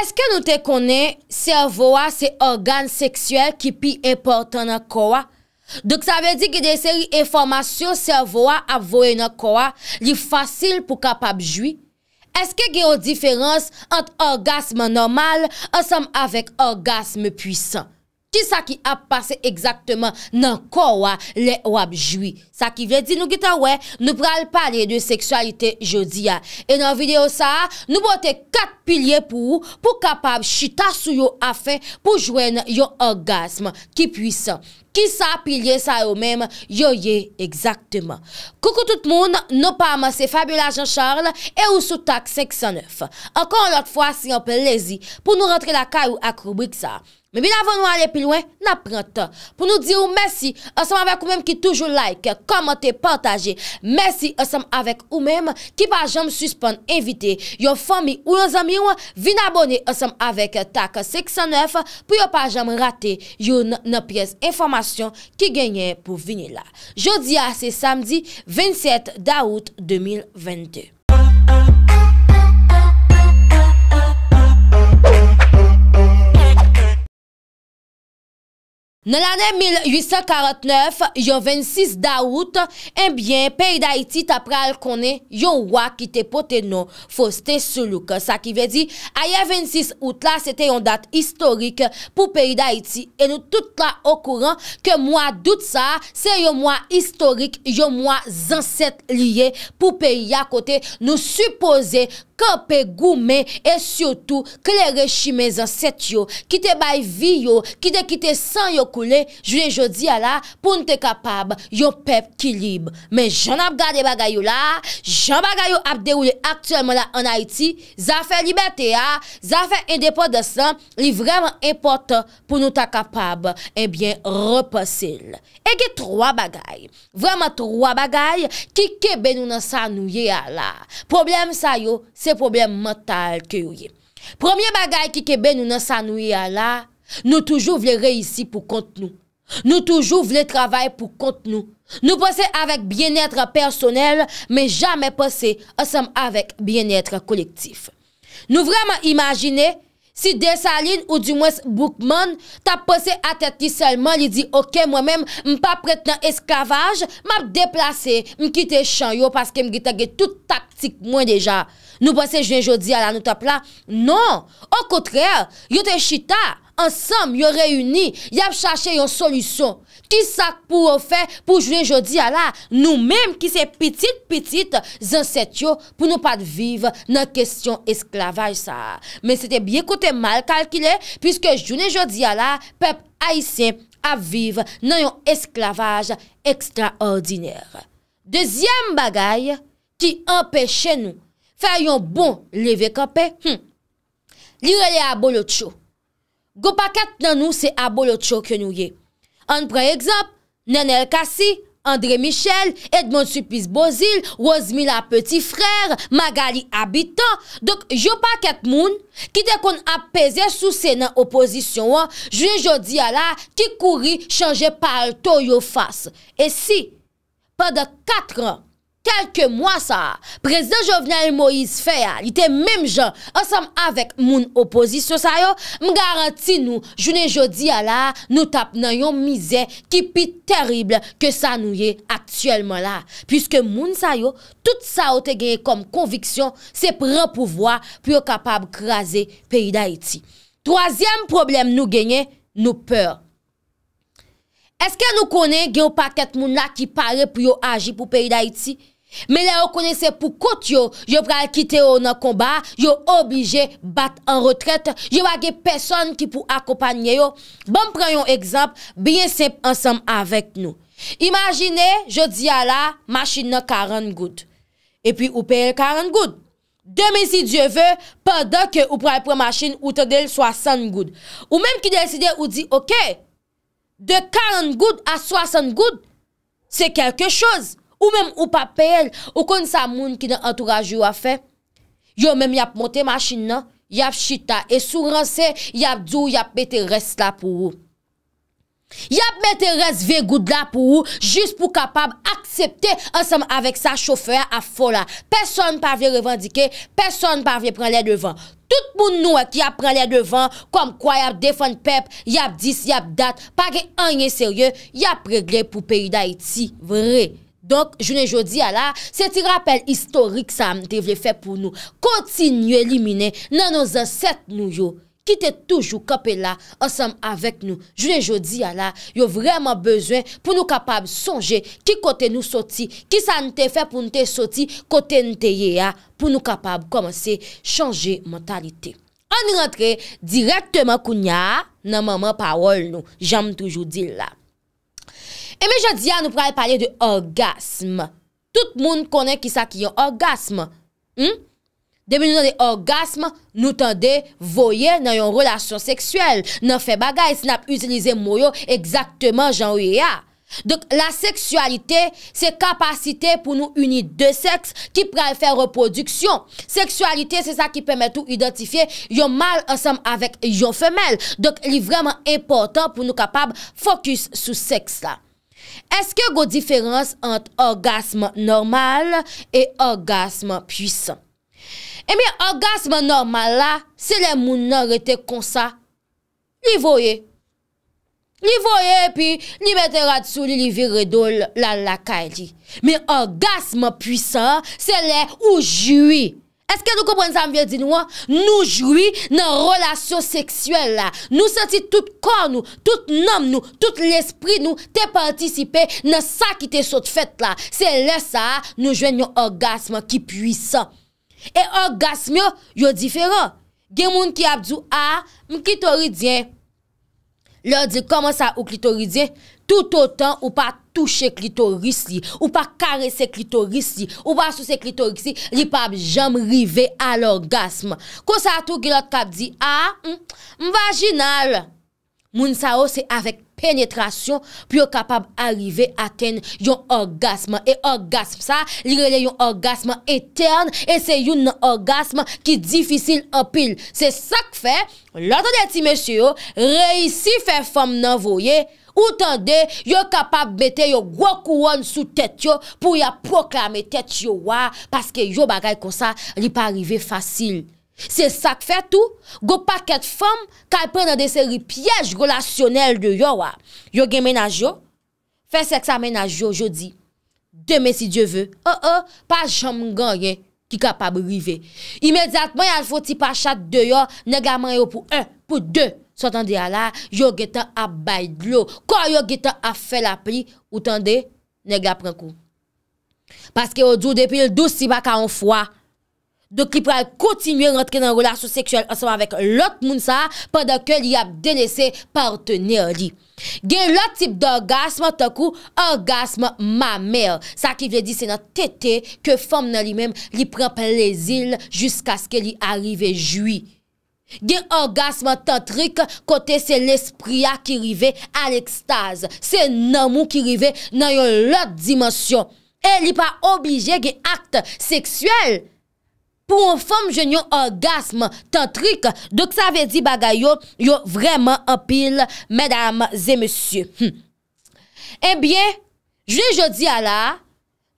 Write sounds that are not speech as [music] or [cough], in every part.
Eske nou te konen servowa se organ seksuel ki pi importan nan kowa? Dok sa ve di ki de seri e formasyon servowa ap voen nan kowa li fasil pou kapap jwi? Eske ge yo diferans ant orgasme normal ansam avek orgasme pwisan? Ki sa ki ap pase ekzaktman nan konwa le wap jwi? Sa ki vle di nou gita we, nou pral pale de seksualite jodi ya. E nan video sa, nou bote kat pilye pou ou pou kapab chita sou yo afen pou jwen yo orgasm ki pwisan. Ki sa pilye sa yo mem, yo ye ekzaktman. Koukou tout moun, nou pa mase Fabiola Jean-Charles et Ousoutak 609. Ankon lot fwa si anpe lezi pou nou rentre la ka ou akroubik sa. Men bin avon nou ale pi lwen, nan prantan. Po nou di ou mersi, ansem avèk ou mèm ki toujou like, komante, pataje. Mersi ansem avèk ou mèm ki pa jom suspon evite. Yo fomi ou lèzèm yon, vin abonè ansem avèk tak 609. Po yo pa jom rate, yo nan pyes informasyon ki genye pou vinè la. Jodi a, se samdi, 27 daout 2022. Nel ane 1849, yo 26 da out, enbyen, peyi da iti tapral konen yo wakite pote no foste sou luk. Sa ki ve di, aye 26 out la, sete yon dat istorik pou peyi da iti. E nou tout la okouran ke mwa dout sa, se yon mwa istorik, yon mwa zanset liye pou peyi ya kote nou suppose se ou pe goumen, e sio tou, kre rechime zan set yo, kite bay vi yo, kite kite san yo koule, jounen jodi ya la, pou nou te kapab, yo pep kilib. Men jan ap gade bagay yo la, jan bagay yo ap deroule, aktuelman la an Haiti, zafen libet te ya, zafen en depot de san, li vreman importan, pou nou ta kapab, ebyen repasil. E ki troa bagay, vreman troa bagay, ki kebe nou nan san nou ye ya la. Problem sa yo, se, problem mental ke yoye. Premier bagay ki kebe nou nan sanouye a la, nou toujou vle reisi pou kont nou. Nou toujou vle travay pou kont nou. Nou posè avèk bienètre personel men jamè posè asèm avèk bienètre kolektif. Nou vreman imagine, si desaline ou di mwes boukman ta posè a tèt ki selman li di ok mwen mèm mpa prèt nan eskavaj map deplase mkite chan yo paske m gitage tout taktik mwen deja. Nou pas se jounen jodi ala nou tap la? Non! Okotre, yon te chita, ansam, yon reyuni, yon ap chache yon solusyon. Ki sak pou ou fe pou jounen jodi ala? Nou menm ki se pitit-pitit zan set yo pou nou pat vive nan kesyon esklavaj sa. Men se te bie kote mal kalkile, pwiske jounen jodi ala, pep aisyen ap vive nan yon esklavaj ekstraordiner. Dezyem bagay ki empèche nou, fè yon bon leve kapè. Hm. Li re le abo lò tchò. Gopakèt nan nou se abo lò tchò kè nou ye. An pre ekzamp, Nenèl Kassi, André Michel, Edmond Supis Bozil, Rosmi la Petit Frère, Magali Abita, dok jopakèt moun, ki de kon ap pèze sou sè nan opozisyon wò, jwen jodi ala, ki kouri chanje par to yo fass. E si, pa de katran, Kelke mwa sa, prezident jovenel Moïse Fea, li te mem jan, ansam avek moun opozisyon sa yo, m garanti nou, jounen jodi ya la, nou tap nan yon mizè ki pi terible ke sa nou ye aktuelman la. Piske moun sa yo, tout sa yo te genye kom konviksyon se pran pouvoa pou yo kapab graze peyi da iti. Troasyem problem nou genye, nou peur. Eske nou konen genyo paket moun la ki pare pou yo aji pou peyi da iti? Men la yo konese pou kout yo Yo pral kite yo nan komba Yo oblije bat an retret Yo wage peson ki pou akopanye yo Bon pren yon ekzamp Bien sep ansam avek nou Imagine, yo di ala Maschine nan 40 goud E pi ou peye 40 goud Demi si die ve Padak yo pral pre maschine Ou te del 60 goud Ou menm ki deside ou di ok De 40 goud a 60 goud Se kelke chouz Ou mèm ou pape el, ou kon sa moun ki nan entourage yo a fe. Yo mèm yap motè machin nan, yap chita. E sou ran se, yap djou, yap mèteres la pou ou. Yap mèteres ve goud la pou ou, jist pou kapab aksepte ansam avèk sa chofè a fola. Pèson pavè revendike, pèson pavè pran lè devan. Tout moun nou ak yap pran lè devan, kom kwa yap defon pep, yap dis, yap dat, pake anye serye, yap regle pou peyi da iti. Vreye. Donk, jounen jodi ya la, se ti rappel istorik sa am te vle fe pou nou, kontin yon elimine nan nou zanset nou yo, ki te toujou kapela ansam avek nou. Jounen jodi ya la, yo vreman bezwen pou nou kapab sonje ki kote nou soti, ki sa nte fe pou nou te soti kote nte ye ya pou nou kapab komanse chanje mentalite. An rentre direktman kou nya nan maman pawol nou, janm toujou di la. E mè jè diyan nou pral pale de orgasm. Tout moun konen ki sa ki yon orgasm. Hmm? Demi nou nan de orgasm, nou tende voye nan yon relasyon seksuel. Nan fe bagay, snap, utilize mouyo exactement jan wè ya. Donk la seksualite, se kapasite pou nou uni de seks ki pral fe reproduksyon. Seksualite se sa ki peme tout identifiye yon mal ansam avèk yon femel. Donk li vreman importan pou nou kapab fokus sou seks la. Eske go diferans ant orgazman normal e orgazman pwisan? E eh mi orgazman normal la, se le moun nan rete konsa. Nivoye. Nivoye pi, ni mette rad sou li li virredol la lakay li. E mi orgazman pwisan, se le oujoui. Eske nou koupren sa mverdi nou an? Nou joui nan relasyon seksuel la. Nou senti tout kon nou, tout nom nou, tout l'espri nou, te partisipe nan sa ki te sot fèt la. Se lè sa an, nou jouen yon orgasme ki pwisan. E orgasme yon diferan. Gen moun ki abdou an, ah, mki tori diyen, lò di koman sa ou ki tori diyen? Tout o tan ou pa touche klitoris li, ou pa karese klitoris li, ou pa sou se klitoris li, li pa jom rive al orgasm. Ko sa tou ki lot kap di, a, ah, hmm, m vaginal, moun sa ou se avek penetrasyon, pi yo kapab arrive aten yon orgasm. E orgasm sa, li rele yon orgasm etern, e se yon orgasm ki difisil apil. Se sak fe, loto de ti mesyo, reisi fe fom nan voye, Ou tan de, yo kapab bete yo gwo kouon sou tet yo pou ya proklame tet yo wa. Paske yo bagay konsa li pa rive fasil. Se sak fet ou, go paket fom, ka e pren nan de seri piyej relasyonel de yo wa. Yo gen menaj yo, fesek sa menaj yo, yo di, deme si dje vwe. An an, pa jom nganye ki kapab rive. Imediatman ya jwoti pa chad de yo, negaman yo pou an, pou dwe. Sotan de ala, yo getan ap bay glou. Kwa yo getan ap fe la pri, utande, neg la pren kou. Paske yo djou depil dou si baka an fwa. Dok li pral kontinye rentre nan relasyon seksuel ansama vek lot moun sa, padan ke li ap denese partener li. Gen lot tip de orgasme, takou, orgasme mamer. Sa ki vle di, se nan tete, ke fom nan li men, li pren prelezil, jiska se ke li arrive juwi. gen orgasman tantrik kote se l'esprit a ki rive al ekstase, se nanmou ki rive nan yon lot dimensyon e li pa oblije gen akte seksuel pou yon fom gen yon orgasman tantrik dok sa ve di baga yon yon vreman apil medam zemesye hmm. e eh bien jen je di ala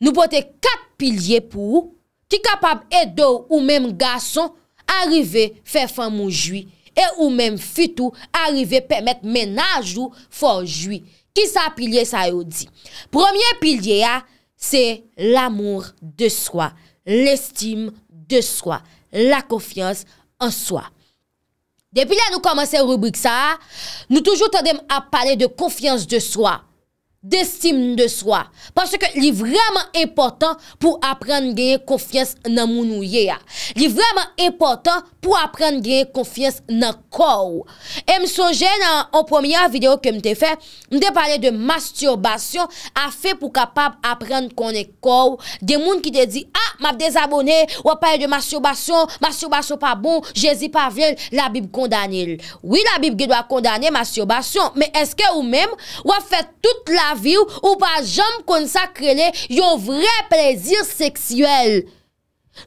nou pote kat pilye pou ki kapab edo ou menm gason Arrive fè fè mou jwi, e ou mèm fitou, arrive pèmèt menajou fò jwi. Ki sa pilye sa yo di? Premier pilye ya, ah, se l'amour de swa, l'estime de swa, la konfians en swa. Depi la nou komanse rubrik sa, ah, nou toujou tendem ap pale de konfians de swa. D'estime de soi Parce que li vreman important Pou aprenne genye konfyes nan moun ou ye ya Li vreman important Pou aprenne genye konfyes nan kou E m sonje nan O premier video ke m te fe M te pale de masturbasyon A fe pou kapap aprenne konne kou De moun ki te di a ah, map desabone, wap pale de masturbasyon, masturbasyon pa bon, jesi pa vel, la bib kondanil. Oui, la bib ge do a kondanil, masturbasyon, men eske ou men wap fe tout la viw ou pa jam konsakrele yon vre prezir seksyel.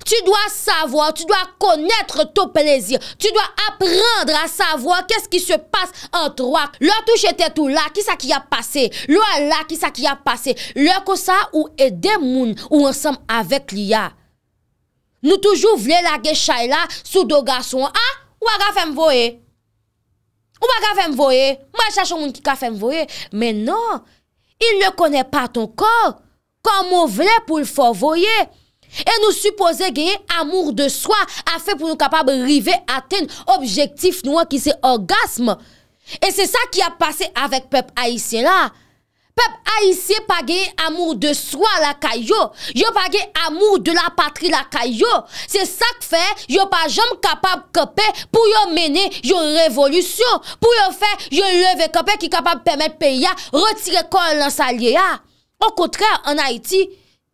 Ti dwa savo, ti dwa konètre to plezir. Ti dwa aprendre a savo kèst ki se passe an troak. Lò touche te tou la, ki sa ki a pase? Lò la, ki sa ki a pase? Lò ko sa ou edè moun ou ansem avèk li ya. Nou toujou vle la gechay la, sou do gason. Ha? Ou aga fèm voye? Ou aga fèm voye? Mwen chache moun ki ka fèm voye. Men nan, il ne konè pa ton kor. Kon moun vle pou l'fò voye. E nou suppose geye amour de swa a fe pou nou kapab rive aten objektif nou an ki se orgasme. E se sa ki a pase avek pep Aisyen la. Pep Aisyen pa geye amour de swa la kayo. Yo pa geye amour de la patri la kayo. Se sa k fe, yo pa jom kapab kope pou yo mene yo revolusyon. Pou yo fe, yo leve kope ki kapab peme pe ya, retire kon lan sa liya. Ou kontre an Haiti,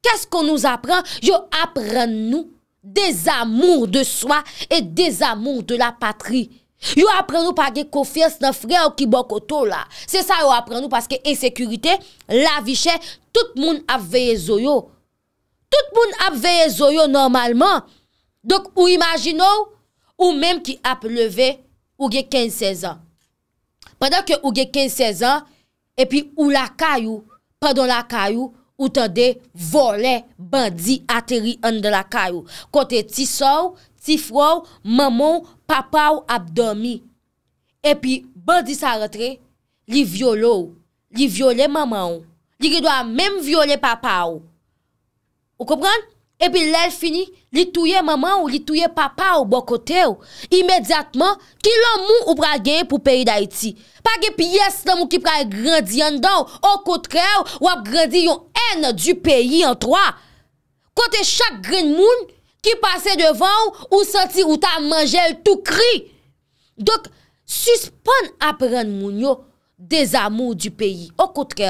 Kè skon nou apren nou? Yo apren nou des amour de swa et des amour de la patri. Yo apren nou pa ge kofers nan frè ou ki bokoto la. Se sa yo apren nou paske esekurite, la vi chè, tout moun ap veye zoyo. Tout moun ap veye zoyo normalman. Dok ou imagino ou menm ki ap leve ou ge 15-16 an. Pendan ke ou ge 15-16 an e pi ou la kayou, pardon la kayou, Ou te de vole bandi ateri an de la kayo. Kote ti sou, ti fwo, maman, papa ou abdomi. E pi bandi sa retre, li viole ou. Li viole maman ou. Li ki do a menm viole papa ou. Ou kopran? Epi lèl fini, li touye maman ou li touye papa ou bokote ou. Imediatman, ki lò moun ou pral gen pou peyi da iti. Pa ge piyes lò moun ki pral grandian dan ou. Ou kote kè ou ap grandiyon en du peyi an troa. Kote chak gren moun ki pase devan ou, ou santi ou ta manjel tou kri. Dok, suspon apren moun yo. Des amou du peyi O koutre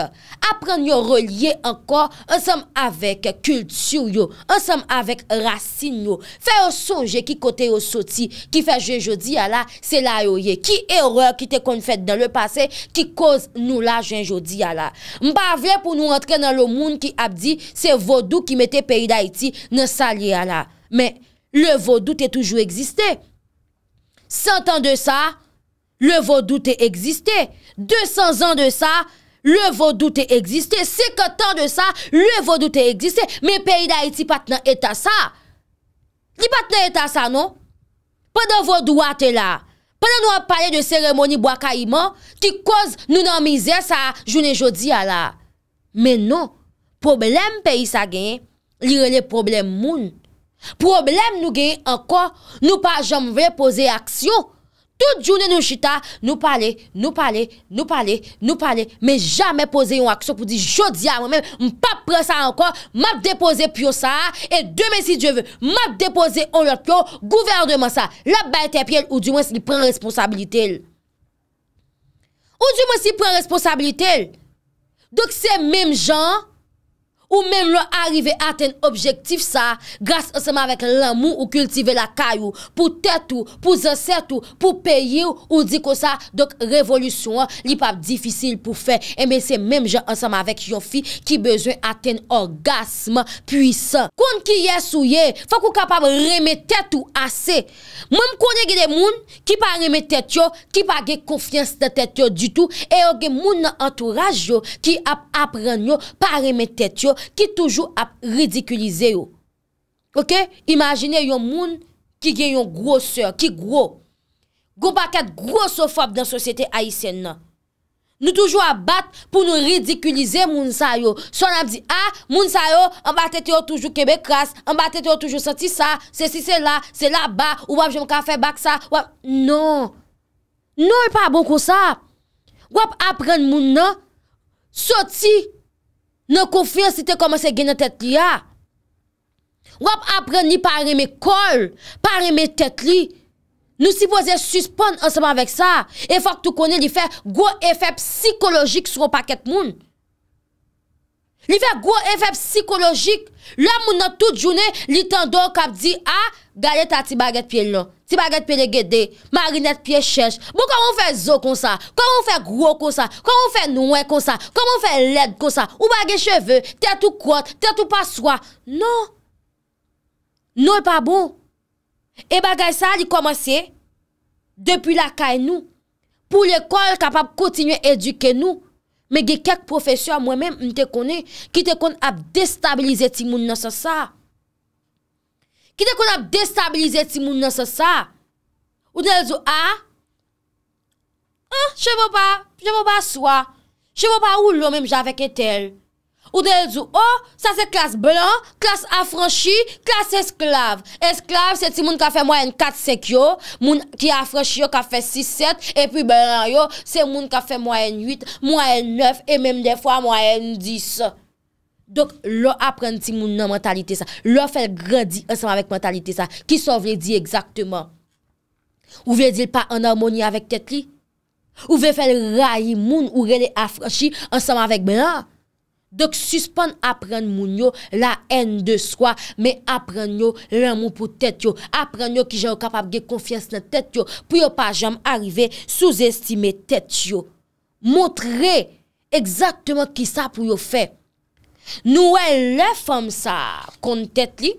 Aprenyo relye ankor Ansem avek kultsyou yo Ansem avek rasyin yo Fè yo souje ki kote yo soti Ki fè jenjodi ya la Se la yo ye Ki erre ki te kon fèd nan le pase Ki koz nou la jenjodi ya la Mpa vle pou nou rentre nan lo moun ki apdi Se vodou ki mette peyi da iti Ne salye ya la Men le vodou te toujou egziste Santan de sa Le vodou te egziste 200 an de sa, le vo doute egziste. 50 an de sa, le vo doute egziste. Men peyi da iti pat nan eta sa. Li pat nan eta sa nou? Pa nan vo dwate la. Pa nan nou ap pale de seremoni bwa ka iman, ki koz nou nan mizè sa jounen jodi ala. Men nou, problem peyi sa gen, li rele problem moun. Problem nou gen anko, nou pa jom vè pose aksyon. Tout jounen nou chita, nou pale, nou pale, nou pale, nou pale, mè jamè pose yon akso pou di jodi a mè mè, m pa pre sa ankon, m ap depose pyo sa, e demè si djè vè, m ap depose on lòt pyo, gouvernè mè sa, lòt bè te pye, ou djè mè si pren responsabilite lè. Ou djè mè si pren responsabilite lè. Dok se mèm jan... Ou mèm lò arive a ten objektif sa... Gras ansama vek l'amou ou kultive la kayou... Pou tetou... Pou zansetou... Pou peyi ou di kosa... Dok revolusyon li pap difisil pou fe... E mè se mèm jò ansama vek yon fi... Ki bezwen a ten orgasm... Puisan... Kon ki yes ou ye... Fak ou kapab reme tetou ase... Mèm kone gè de moun... Ki pa reme tetou... Ki pa gè konfians de tetou du tout... E yo gè moun nan antouraj yo... Ki ap apren yo... Pa reme tetou... Ki toujou ap ridikulize yo Ok Imagine yon moun Ki gen yon grosseur Ki gro Gou bakat grossofob Dan sosyete aisyen nan Nou toujou ap bat Pou nou ridikulize moun sa yo Son ap di Ha ah, moun sa yo An batete yo toujou kebekras An batete yo toujou soti sa Se si se la Se la ba Ou wap jom kafe bak sa Wap Non Non e pa bon kousa Wap apren moun nan Soti Nè kou fir si te komanse genè tèt li a. Wap apren ni pari mè kol, pari mè tèt li. Nou si wazè suspon anseman vek sa. E fòk tou konè li fè gwo efè psikologik sou pakèt moun. Li fe gwo efep psikolojik La moun nan tout jounen Li tendo kap di a Galeta ti baget piye lò Ti baget piye le gede Marinette piye chesh Mou koman fe zo kon sa Koman fe gwo kon sa Koman fe noue kon sa Koman fe led kon sa Ou baget cheve Tetou kote Tetou paswa Non Non e pa bon E bagay sa li komanse Depi la kay nou Pou l'ekol kapap kontinye eduke nou men ge kek profesyon mwen men mte kone, ki te kone ap destabilize ti moun nan se sa. Ki te kone ap destabilize ti moun nan se sa. Ou del zo a? Ah, che vo pa, che vo pa swa, che vo pa ou lo men javeke tel. Ou de el zou, oh, sa se klas blan, klas afranchi, klas esklav. Esklav, se ti moun ka fe mwen 4, 5 yo, moun ki afranchi yo ka fe 6, 7, epi blan yo, se moun ka fe mwen 8, mwen 9, e menm defwa mwen 10. Dok, lò apren ti moun nan mentalite sa. Lò fel gradi ansanm avèk mentalite sa. Ki son vle di exaktman? Ou vle di l pa anharmoni avèk tetri? Ou vle fel rayi moun ou rele afranchi ansanm avèk blan? Dok suspon apren moun yo la en de swa, me apren yo l'amou pou tèt yo. Apren yo ki jè yo kapap ge konfyes nan tèt yo, pou yo pa jèm arrive souzestime tèt yo. Moutre, egzaktman ki sa pou yo fe. Nou wè e lè fèm sa kon tèt li,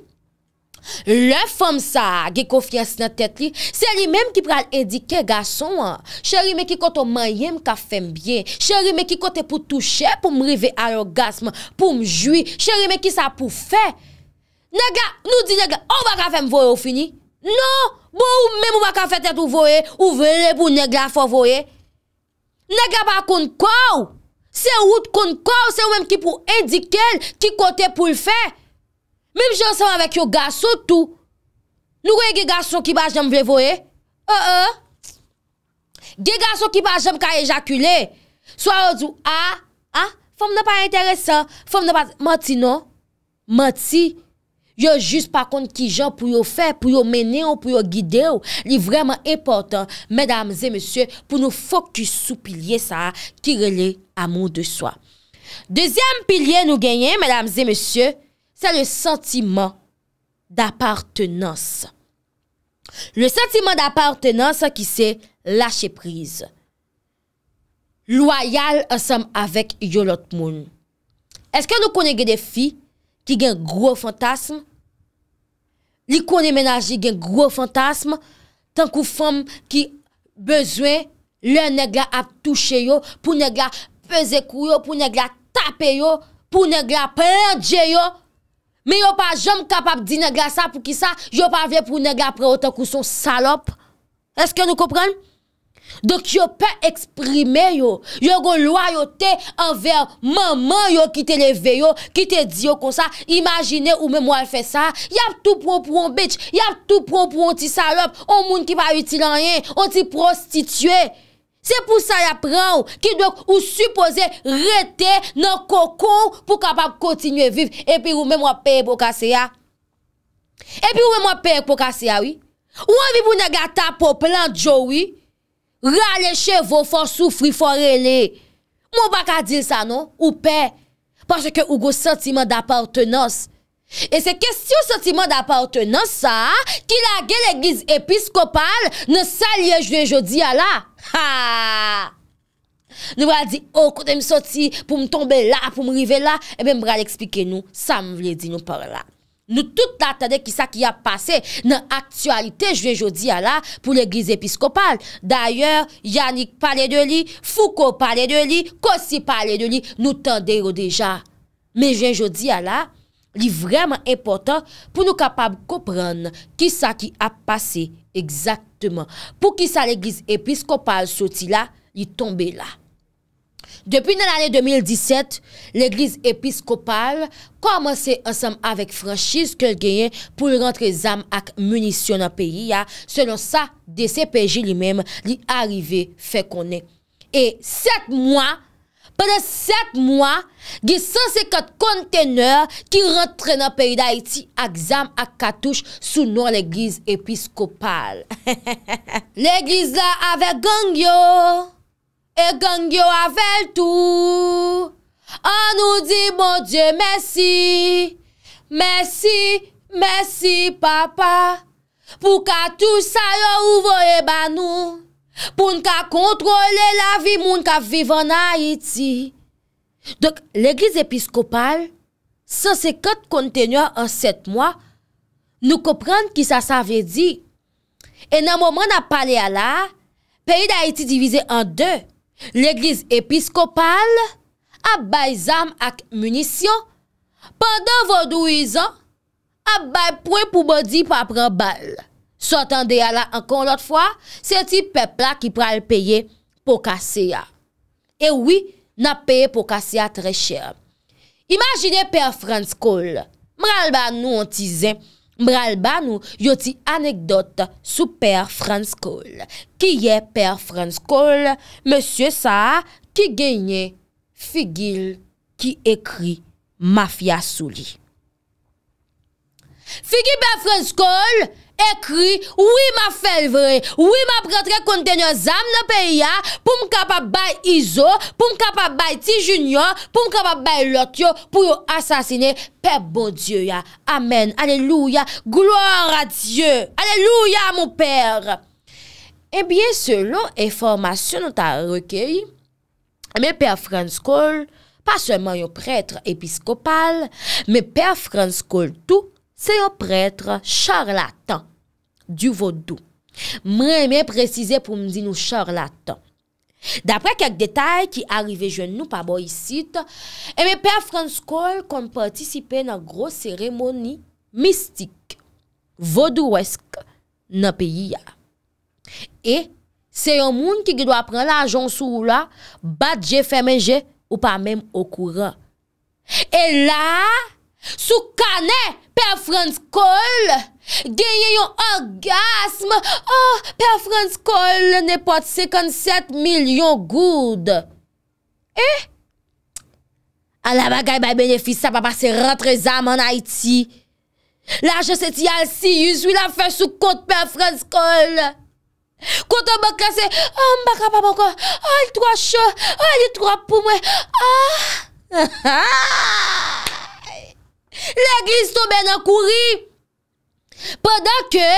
Le fòm sa ge kòfyes nè tèt li, se li mèm ki pral edike gason an. Chèri mè ki kòtò mayèm ka fèm byè, chèri mè ki kòtè pou touche pou mrive arogasm, pou mjwi, chèri mè ki sa pou fè. Nè gè, nou di nè gè, on va ka fèm voye ou fini? Non, bo ou mèm ou va ka fè tèt ou voye, ou vè lè pou nè gè a fò voye? Nè gè pa kon kòw, se wout kon kòw, se wèm ki pou edike lè, ki kòtè pou l'fè. Mèm jansèm avèk yo gasson tout, nou gwenye ge gasson ki bajèm vlevoè? E, e. Ge gasson ki bajèm ka ejakule, sou a ou djou, a, a, fòm nan pa enteresan, fòm nan pa... Mati nan? Mati? Yo jys pa kont ki jan pou yo fè, pou yo mènen ou pou yo gide ou, li vreman eportan, mèdames et messieurs, pou nou fòk ki sou pilye sa, ki rele amou de swa. Dezyem pilye nou genyen, mèdames et messieurs, sa le sentiman d'apartenans. Le sentiman d'apartenans ki se lâche prise. Loyal ansam avèk yolot moun. Eske nou konen gen defi ki gen gro fantasme? Li konen menaji gen gro fantasme tankou fòm ki bezwe le negla ap touche yo, pou negla peze kou yo, pou negla tape yo, pou negla pleje yo, Men yo pa jom kapap di nega sa pou ki sa, yo pa ve pou nega preote kouson salop. Eske nou kopren? Dok yo pe eksprime yo, yo kon loyote anver maman yo ki te leve yo, ki te di yo konsa, imagine ou mwen mwen fe sa. Yap tou proun pou an bitch, yap tou proun pou an ti salop, an moun ki pa uti lanyen, an ti prostitue. Se pou sa la pran ou, ki dwe ou supose rete nan koko pou kapap kontinye viv. Epi ou men mwen peye pou kase ya. Epi ou men mwen peye pou kase ya, ah, oui. Ou an vi pou negata pou plan jo, oui. Ra le chevo, fò soufri, fò rele. Moun baka dil sa, non? Ou pe. Pache ke ou go sentimen d'apartenos. E se kesyon sentimen d'apartenos sa, ki la gel egiz episkopal ne sa liye jwen jodi ya la. Ha! Nou bral di, ou oh, kou de m soti pou m tombe la, pou m rive la, e men bral ekspike nou, sa m vle di nou parla. Nou tout la tade ki sa ki a pase, nan aktualite, jwen jodi a la, pou l'eglize episkopal. D'ayor, Yannick pale de li, Fouko pale de li, Kossi pale de li, nou tande yo deja. Men jwen jodi a la, li vreman epotan, pou nou kapab koupren, ki sa ki a pase, egzak. pou ki sa l'Eglise Episkopal soti la, li tombe la Depi nan ane 2017 l'Eglise Episkopal komanse ansam avek franschise ke genyen pou rentre zam ak munisyon nan peyi ya selon sa DCPJ li mem li arive fe konen E set mwa Pe de 7 mwa, gi 150 konteneur ki rentre nan peyi da iti a gzam ak katouj sou nou legliz episkopal. Legliz [laughs] la ave gangyo, e gangyo ave l'tou, an nou di mou dje mersi, mersi, mersi papa, pou katouj sa yo ouvo e eh banou. Poun ka kontrole la vi moun ka vive nan Haiti. Dok, l'Eglise Episkopal, sa se kat kontenyo an set mwa, nou kopran ki sa sa ve di. E nan mouman ap pale ala, peyi nan Haiti divize an de. L'Eglise Episkopal ap bay zam ak munisyon, pandan vodou izan, ap bay pouen pou body pa pran bal. Sotan de ala ankon lot fwa, se ti pepla ki pral peye pokaseya. E wii, na peye pokaseya tre chè. Imagine Per Franskoll, mral ban nou an tize, mral ban nou yoti anekdot sou Per Franskoll. Ki ye Per Franskoll? Monsie sa, ki genye figil ki ekri mafya sou li. Figi Per Franskoll, Ekri, oui ma fel vre, oui ma pretre konten yo zam na pe ya, pou m kapabay Izo, pou m kapabay Ti Junior, pou m kapabay Lot yo, pou yo asasine pe bo Diyo ya. Amen, aleluya, gloor a Diyo, aleluya mou per. Ebyen eh se lo e formasyon nou ta rekey, me per Franskoll, pa seman yo pretre episkopal, me per Franskoll tou, se yo pretre charlatan di vodou. Mre mre prezise pou mzi nou charlatan. Dapre kek detay ki arive jwen nou pa bo yisit, eme pe a France School kon patisipe nan gros seremoni mistik. Vodou wesk nan peyi ya. E, se yo moun ki gido apren la ajon sou la, bat je fèmè je ou pa mèm okoura. E la, sou kane Pè Franskoll, genye yon orgasm. Oh, Pè Franskoll, ne pot 57 milyon goud. Eh? A la bagay bay benefisa, pa pa se rentre zam an Haiti. La je se ti al si, yon swi la fè sou kont Pè Franskoll. Kont an bakre se, oh mbakra pa panko. Oh, yon tou a che, oh, yon tou a pou mwen. Ah! Ah! Lè glis to bè nan kouri. Pendan ke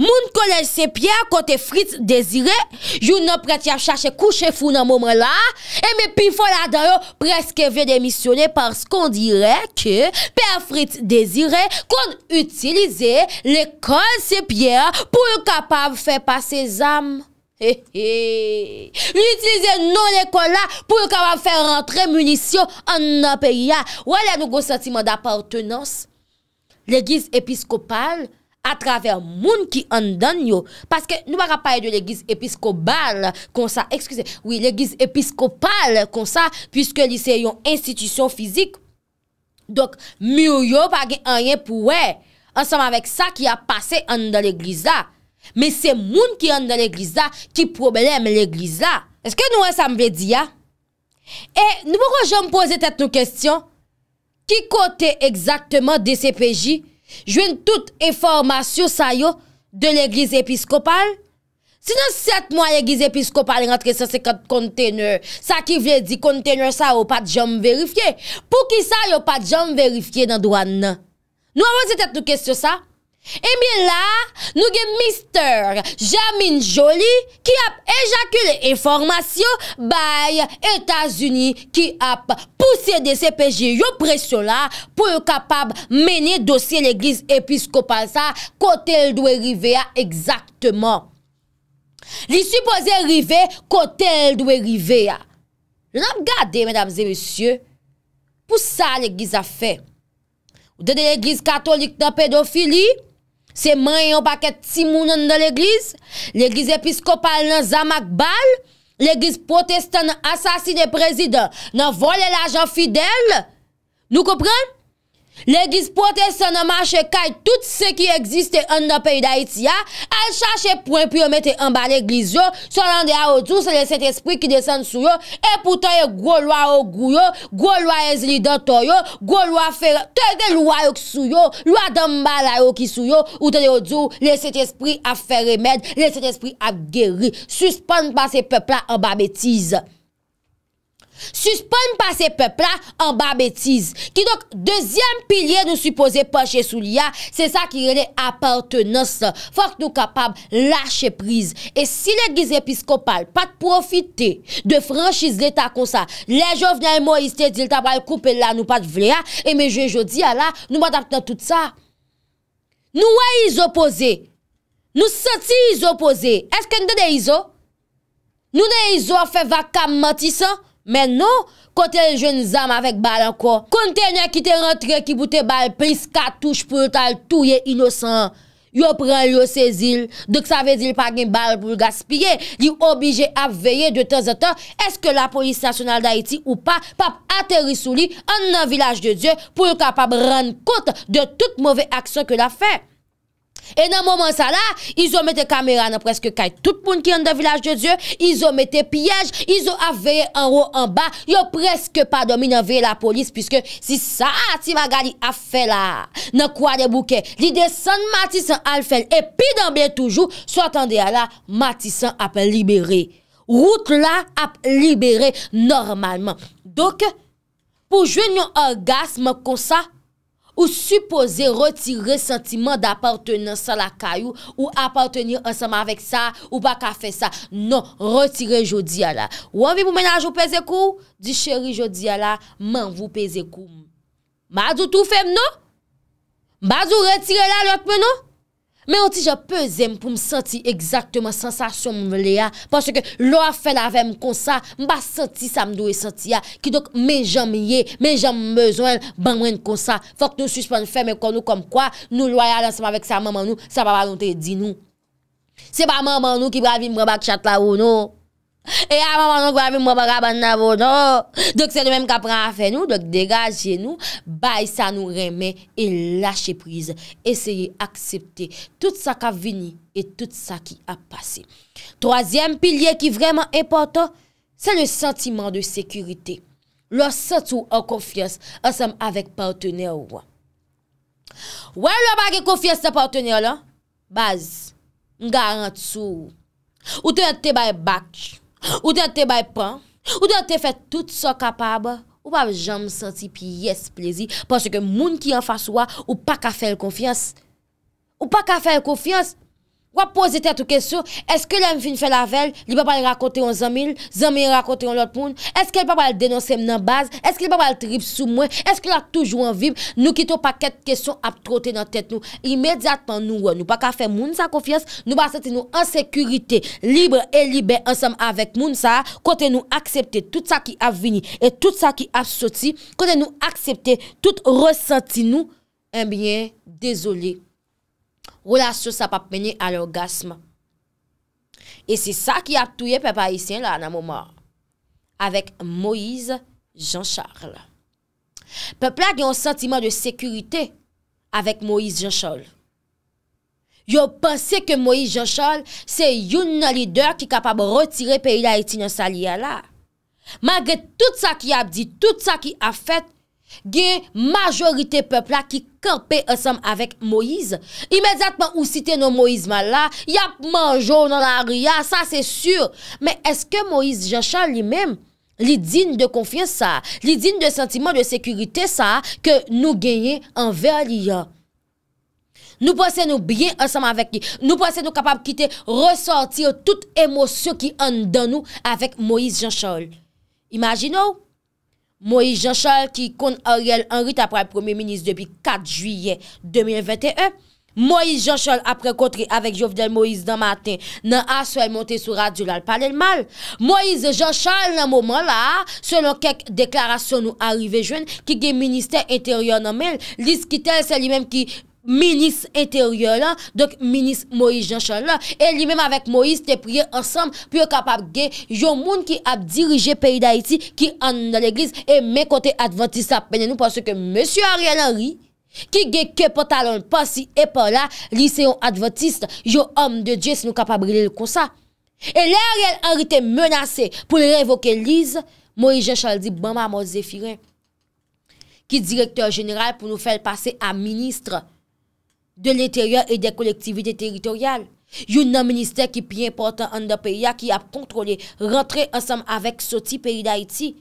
moun kole se pier kote frit dezire, joun nan preti a chache kouche foun nan moun eh, mè la, e mè pi fola dayo preske vè demisyone parce kon dire ke per frit dezire kon utilize lè kole se pier pou yon kapav fè pa se zam. l'utilize non l'ekola pou l'kama fè rentre munisyon an apè ya wè lè nou gò sentimen d'apartenans l'eglise episkopal a traver moun ki an dan yo paske nou wak apaye de l'eglise episkopal kon sa, ekskuse l'eglise episkopal kon sa pwiske lise yon institisyon fizik dok miyo yo pa gen an yen pou wè ansam avèk sa ki a pase an dan l'eglise la Men se moun ki yon nan l'eglize la, ki problem l'eglize la. Eske nou wè sa mwè di ya? E nou wè kon jom pose tet nou kwestyon, ki kote exaktman DCPJ jwen tout eformasyon sa yo de l'eglize episkopal? Sinan set mwa l'eglize episkopal rentre sa se kat konteneur. Sa ki wè di konteneur sa wè pat jom verifye. Pou ki sa yo pat jom verifye nan douan nan? Nou wè kon jom pose tet nou kwestyon sa, E mi la, nou gen Mr. Jamin Jolie ki ap ejakule informasyon baye Etats-Unis ki ap poussye de se peje yo presyon la pou yo kapab mene dosye l'Eglise Episkopal sa kote el dwe rive ya ekzaktman. Li suppose rive kote el dwe rive ya. Lam gade, mesdames et messieurs, pou sa l'Eglise a fe? Ou de de l'Eglise Katolik nan pedofili? Se man yon baket timounen de l'eglis, l'eglis episkopal nan zamak bal, l'eglis protestan nan asasine prezident nan vole l'ajan fidel, nou koupren? Leglis pote se nanmache kay tout se ki egziste an nan peyi da itiya, al chache pwen pyo mette an ba leglis yo, solan de a odzou se le set espri ki desen sou yo, epoutan yo gwo lwa o gwo yo, gwo lwa ezli da to yo, gwo lwa fer, terde lwa yo sou yo, lwa danm bala yo ki sou yo, outan de odzou le set espri a fer remed, le set espri a geri, suspande pa se pepla an ba metiz. Suspon pa se pepla an ba betiz Ki dok, dezyem pilye nou suppose pa che sou liya Se sa ki rene aparte nosa Fok nou kapab lache priz E si le giz episkopal pat profite De franschize leta kon sa Le jo vnen mo iste, dil tabal koupe la nou pat vle ya E me jo e jo di ya la, nou madapte nou tout sa Nou wè izo pose Nou soti izo pose Eske nou de de izo? Nou de de izo an fe vakam mati sa? Men nou, konten jen zam avek bal anko, konten yon ki te rentre ki boute bal plis katouj pou tal touye inosan, yon pren yon sezil, dek sa vezil pa gen bal pou gaspye, li obije ap veye de tez etan eske la polis nasyonal da iti ou pa pap aterisou li an nan vilaj de die pou yo kapab ren kont de tout mouve aksyon ke la fey. E nan mouman sa la, izou mette kamera nan preske kaj tout poun ki yon de vilaj de Diyo, izou mette piyej, izou avveye anro anba, yo preske pa domine avveye la polis, piske si sa ati magali afve la, nan kwa de bouke, li de san matisan alfel, epi dan ben toujou, so atan de ala, matisan ap libere. Rout la ap libere normalman. Dok, pou jwen yon orgasme konsa, Ou suppose retire sentimen d'apartenan sa la kayou ou aparteni ansama vek sa ou baka fe sa. Non, retire jodi ala. Ou anvi pou menaj ou peze kou? Di cheri jodi ala, man vou peze kou. Mbazu tou fem nou? Mbazu retire la lout menou? Men an ti je pe zem pou m senti exaktman sensasyon m vle ya. Paske lo a fè la ve m konsa, m ba senti sa m do e senti ya. Ki dok men jom ye, men jom m bezwen ban mwen konsa. Fòk nou süs pan fè me kon nou kom kwa, nou lo a lansman vek sa maman nou, sa baba lonte di nou. Se ba maman nou ki bravi m bra bak chak la ou nou. E a maman nou kwa avi mwa baga ban nabo nou Dok se nou menm kwa pran afe nou Dok degaje nou Bay sa nou reme E lache prise Eseye aksepte Tout sa ka vini E tout sa ki a pase Troasyem pilye ki vreman epoto Se le sentiman de sekurite Lo sa tou an konfios Ansem avek partener ou Ou an lo bagi konfios te partener la Baz Nga an sou Ou te an te bay baki Ou dan te bay pan Ou dan te fè tout sa kapab Ou wap jan m senti pi yes plezi Pon se ke moun ki an fa swa Ou pa ka fèl konfians Ou pa ka fèl konfians Wap pose tet ou kesou, eske lèm fin fè lavel, li pa pa lè rakote yon zanmil, zanmil rakote yon lot moun, eske li pa pa lè denonsem nan baz, eske li pa pa lè trip sou mwen, eske lè toujou an vib, nou kitou pa ket kesou ap trote nan tet nou. Imediatman nou wè, nou pa ka fè moun sa konfians, nou pa asenti nou an sekurite, libre e libe ansam avèk moun sa, kote nou aksepte tout sa ki ap vini, et tout sa ki ap soti, kote nou aksepte tout resenti nou, en eh bien, dezolé. Ou la sou sa pa pene al orgasme. E se sa ki ap touye pepe haisyen la nan mou mor. Avek Moise Jean Charles. Pepe la gen yon sentimen de sekurite avek Moise Jean Charles. Yo pense ke Moise Jean Charles se yon nan lider ki kapab retire peyi la eti nan sa liya la. Magre tout sa ki ap di, tout sa ki ap fete, Gye majorite pepla ki kampe asom avèk Moïse Imediatman ou site nou Moïse mal la Yap manjou nan la ria Sa se sur Men eske Moïse Jean Charles li men Li din de konfiyan sa Li din de sentiman de sekurite sa Ke nou genye an ver li ya Nou pwese nou bie asom avèk li Nou pwese nou kapab kite Resorti ou tout emosyo ki an dan nou Avèk Moïse Jean Charles Imagino ou Moïse Jean-Charles ki kon oryel an rit apre al premier ministre debi 4 juye 2021. Moïse Jean-Charles apre kontri avèk Jovdel Moïse dan matin nan aswe montè sou radyou lal pale l mal. Moïse Jean-Charles nan momen la, selon kek deklarasyon nou arrive juen, ki gen minister intérior nan men, lis ki tel se li menm ki... Minis ete ryo la, dok minis Moïse Jean Charles la, e li mèm avèk Moïse te priye ansam, pou yo kapab ge, yo moun ki ap dirije peyi da iti, ki an nan l'eglise, e mè kote adventiste apene nou, pwase ke M. Ariel Henry, ki ge ke potalon pasi epola, liseyon adventiste, yo om de Dje, se nou kapab rile l'kousa. E lè Ariel Henry te menase, pou le re-evoke lise, Moïse Jean Charles di, ban maman Zéphirin, ki direktor general, pou nou fèl pase a ministre, De l'interyon e de kolektivite teritorial Yon nan minister ki pi importan An da periya ki ap kontrole Rentre ansam avek soti peri da iti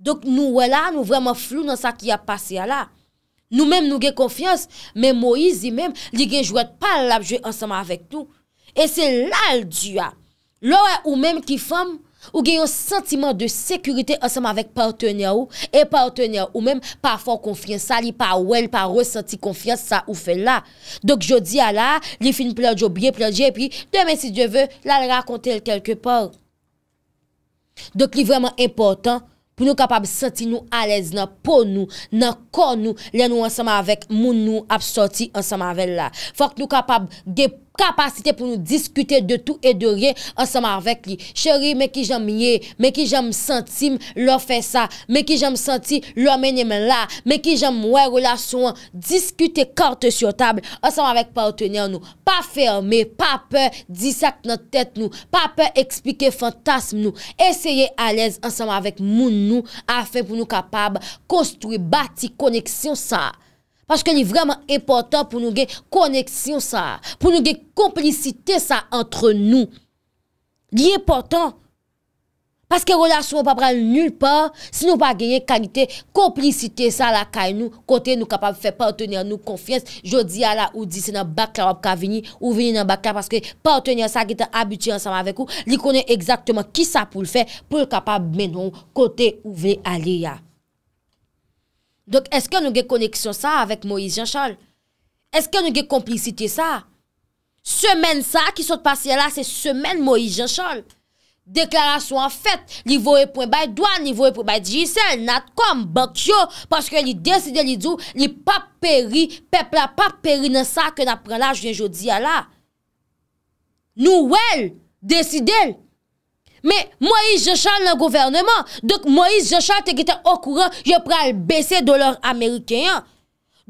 Dok nou wè la Nou vreman flou nan sa ki ap pase ya la Nou menm nou gen konfians Men Moise di menm Li gen jwet pal la jwet ansam avek tou E se lal di ya Lowe ou menm ki fem Ou gen yon sentiman de sekurite ansem avèk partenè ou, e partenè ou mèm pa fò konfian sa li, pa wèl, pa wèl senti konfian sa ou fè la. Dok jodi a la, li fin plèj yo bie plèj je, pi demè si je vè, la lè rakontè lè kelke por. Dok li vèman important, pou nou kapab senti nou alèz nan pou nou, nan kon nou, lè nou ansem avèk moun nou ap sorti ansem avèk la. Fòk nou kapab gen partenè, Kapasite pou nou diskute de tout et de rien ansem avèk li. Cheri, mè ki jèm yè, mè ki jèm sentim, lò fè sa, mè ki jèm senti, lò mè nèmè la, mè ki jèm mwè relasyon, diskute karte sou tabl, ansem avèk partenè an nou. Pa fermè, pa pè disak nan tèt nou, pa pè eksplike fantasm nou. Eseye alèz ansem avèk moun nou, afè pou nou kapab konstoui, bati, koneksyon sa. Paske li vreman importan pou nou gen koneksyon sa, pou nou gen komplicite sa antre nou. Li importan, paske relasyon pa pral nul pa, si nou pa genye kalite, komplicite sa la kay nou, kote nou kapab fè partenyan nou konfians, jodi a la ou disi nan bakla wap ka vini, ou vini nan bakla, paske partenyan sa ki te abiti ansam avek ou, li konen ekzaktman ki sa pou l fè, pou l kapab menon kote ou vini ale ya. Donk, eske nou gen koneksyon sa avèk Moïse Jean Chol? Eske nou gen komplicite sa? Semen sa ki sot pasi ala, se semen Moïse Jean Chol. Deklarasyon an fèt, li voe pouen baye doan, li voe pouen baye diye, se an nat kom, bak yo, paske li deside li djou, li pa peri, pepla pa peri nan sa ke napren la, jwen jodi ala. Nou wel, deside l. Men, Moïse Jechal nan gouvernement, dok Moïse Jechal te gite okouran, yo pral bese dolar Amerikeyan.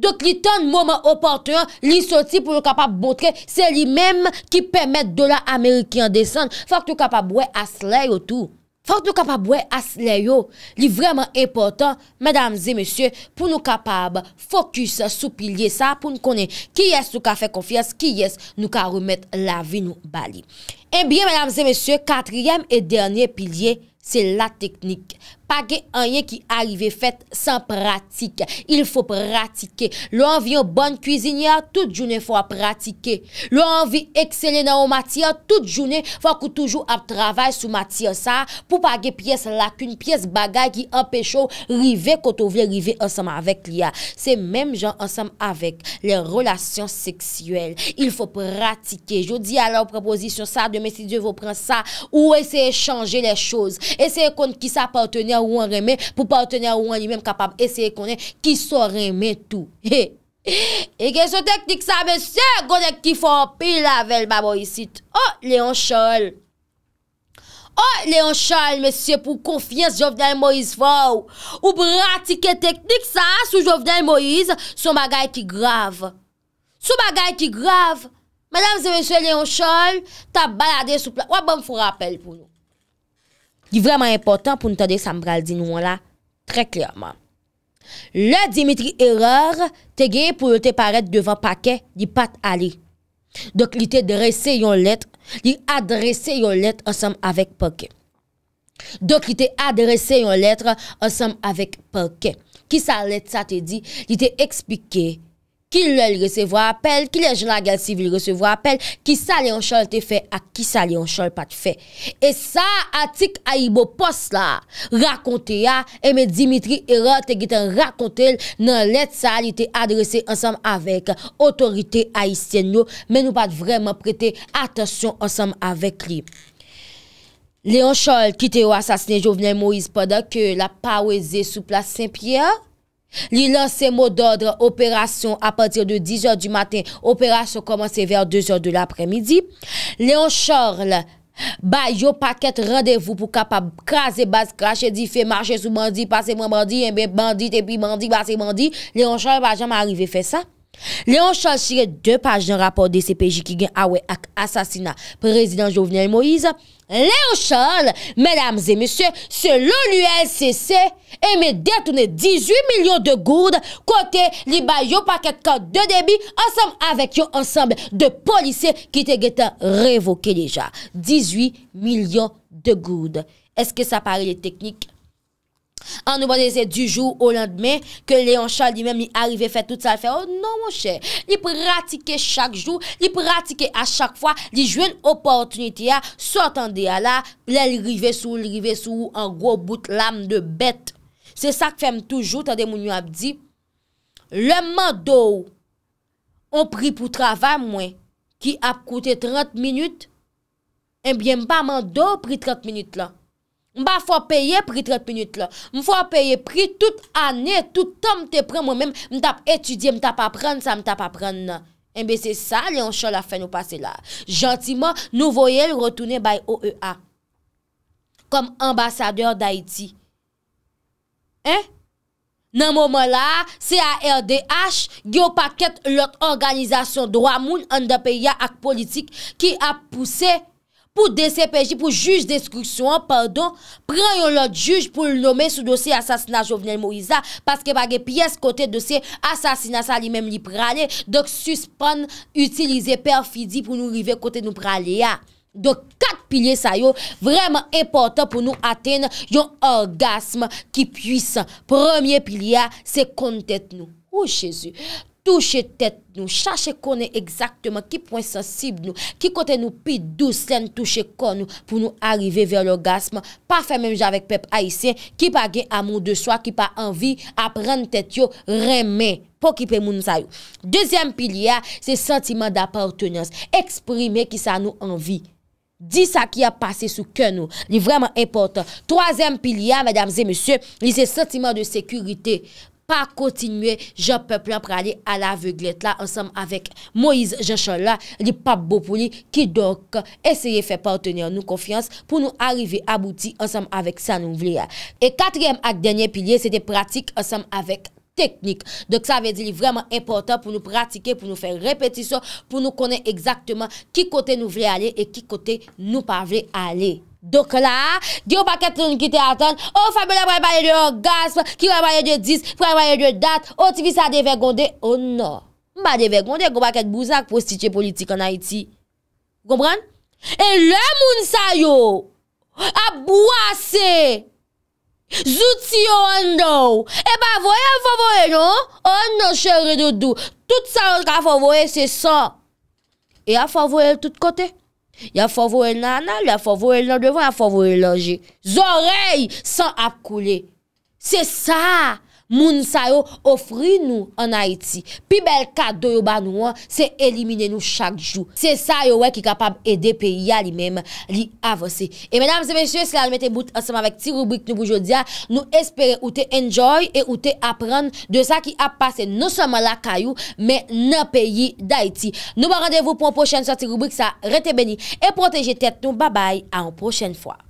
Dok li ton mouman oportyen, li soti pou yo kapab botre, se li menm ki pemet dolar Amerikeyan desan, fak yo kapab we aslay yo tou. Fak nou kapab wè as lè yo, li vreman importan, mèdames et mèsyè, pou nou kapab fokus sou pilye sa, pou nou konè ki yes nou ka fè konfyes, ki yes nou ka remèt la vi nou bali. E eh bie mèdames et mèsyè, katriyèm e dernyè pilye, se la teknik mèdames et mèsyè. pa ge anye ki arive fet san pratike. Il fò pratike. Lò an vi yon bon kuisine, tout jounen fò a pratike. Lò an vi ekselen nan ou matyen, tout jounen fò kou toujou ap travay sou matyen sa pou pa ge piyes lakoun, piyes bagay ki anpechou rive koto vye rive ansam avèk liya. Se mèm jan ansam avèk le relasyon seksuel. Il fò pratike. Jou di alò preposisyon sa de mesidye vò pren sa ou eseye chanje le chouz. Eseye kon ki sa partenè ou an remè, pou partenè ou an li mèm kapab eseye konè ki so remè tou. E gen sou teknik sa, mèsyè, konèk ki fò pil avèl ba Moïse. Oh, Léon Cholle! Oh, Léon Cholle, mèsyè, pou konfiyens Jovenel Moïse fò. Ou prati ke teknik sa, sou Jovenel Moïse, sou magay ki grave. Sou magay ki grave. Mèdame se mèsyè Léon Cholle, ta balade sou plè. Wabèm fò rappel pou nou. Di vreman impotant pou nou tade sam bral di nou wala, tre klerman. Le Dimitri Erreur, te geye pou yo te paret devan pa ke, di pat ale. Dok li te adrese yon let, li adrese yon let ansem avèk pa ke. Dok li te adrese yon let ansem avèk pa ke. Ki sa let sa te di, li te ekspike pou. Ki lèl resevo apel, ki lèl jenagel sivil resevo apel, ki sa Leonchol te fe, a ki sa Leonchol pat fe. E sa atik ayibo pos la, rakonte ya, eme Dimitri Ero te gitan rakonte l nan let sali te adrese ansam avek otorite aistien nou, men nou pat vreman prete atasyon ansam avek li. Leonchol kite ou asasne Jovenel Moise poda ke la paweze sou plas Saint-Pierre, Li lancé mot d'ordre opération à partir de 10h du matin. Opération commencée vers 2h de l'après-midi. Léon Charles ba paquet rendez-vous pour capable craser base cracher dit fait marcher sous bandit passer moi bandit et eh bandit et puis bandit passer bandit Léon Charles va jamais à faire ça Léon Charles chire 2 pages d'un rapport DCPJ ki gen awe ak asasina prezident Jovenel Moïse. Léon Charles, mesdames et messieurs, selon l'ULCC, eme detouné 18 milyons de gourdes kote liba yo paket kote de debi ansam avek yo ansam de polise ki te getan revoke deja. 18 milyons de gourdes. Eske sa pare le teknik? An nou ba dese di jou ou landmen Ke Leon Charles di men mi arrive fè tout sa fè Oh non mou chè Li pratike chak jou Li pratike a chak fwa Li jwen opotniti a Sotande a la Plè li rive sou, li rive sou An gro bout lam de bet Se sak fèm toujou Tade moun yo ap di Le mandou Ou pri pou travè mwen Ki ap koute 30 minut En eh bien pa mandou pri 30 minut la Mba fwa peye pri 30 minut la. Mba fwa peye pri tout ane, tout ane te pren mwen men. Mta ap etudye, mta ap apren, sa mta ap apren nan. Mbe eh se sa, leon chan la fè nou pase la. Gentiman, nou voyel rotounen bay OEA. Kom ambasadeur d'Haiti. Hein? Nan mwomen la, CARDH, Gyo paket lòt organizasyon drwa moun, ane de peye ak politik ki ap pousse Pou DCPJ, pou juj deskriksyon, pardon, preyon lot juj pou lome sou dosi asasinat Jovnel Moïsa paske bagye piyes kote dosi asasinat sa li mem li prale, dok suspon utilize perfidi pou nou rive kote nou prale ya. Ah. Dok kat pilye sayo, vreman eportan pou nou atene yon orgasm ki pwis. Premier pilye ya, se kontet nou. Ou Chezou? touche tèt nou, chache konè ekzaktèman ki pwen sensib nou, ki kote nou pi dou sèn touche kon nou pou nou arrive ver l'orgasman, pa fèmèm jè avèk pep aïsè, ki pa gen amou de chwa, ki pa anvi apren tèt yo, remè, pou ki pe moun sa yo. Dezyèm pilya, se sentiman d'aportenans, eksprime ki sa nou anvi. Di sa ki a pase sou kè nou, li vreman importan. Troazèm pilya, madame zè, monsieur, li se sentiman de sekurite, pa kontinue jan pe plan pre ale al aveglet la ansam avek Moïse Jechola li pap Bopouni ki doke esye fe partene an nou konfians pou nou arive abouti ansam avek sa nou vle ya. E katrem ak denye pilye se de pratik ansam avek teknik. Dok sa ve di li vreman importan pou nou pratike, pou nou fe repetisyon, pou nou kone exactement ki kote nou vle ale e ki kote nou pa vle ale. Dok la, diyo pa ket loun ki te atan, ou fabelè prebaye de orgasme, ki prebaye de dis, prebaye de dat, ou tifi sa deve gonde, ou no. Mba deve gonde, goma ket bouzak prostitye politik an Haiti. Gombran? E lè moun sa yo, a boase, zouti yo an nou, e ba voye an favoye nou, an nou chère de dou. Tout sa an favoye se son, e an favoye tout kote. Il y a faut nana, il y a faut voir le devant, il y a faut voir le Oreilles sans couler. C'est ça. Moun sa yo ofri nou an Haiti. Pi bel kado yo ba nou an, se elimine nou chak jou. Se sa yo wey ki kapab ede pe ya li menm li avose. E menam se menchou eskla an mette bout anseman vek ti rubrik nou boujodia. Nou espere ou te enjoy e ou te apren de sa ki ap pase. Nou seman la kayou, men nan peyi d'Haiti. Nou ba randevou pou an pochen sa ti rubrik sa rete beni. E proteje tet nou. Babay, an pochen fwa.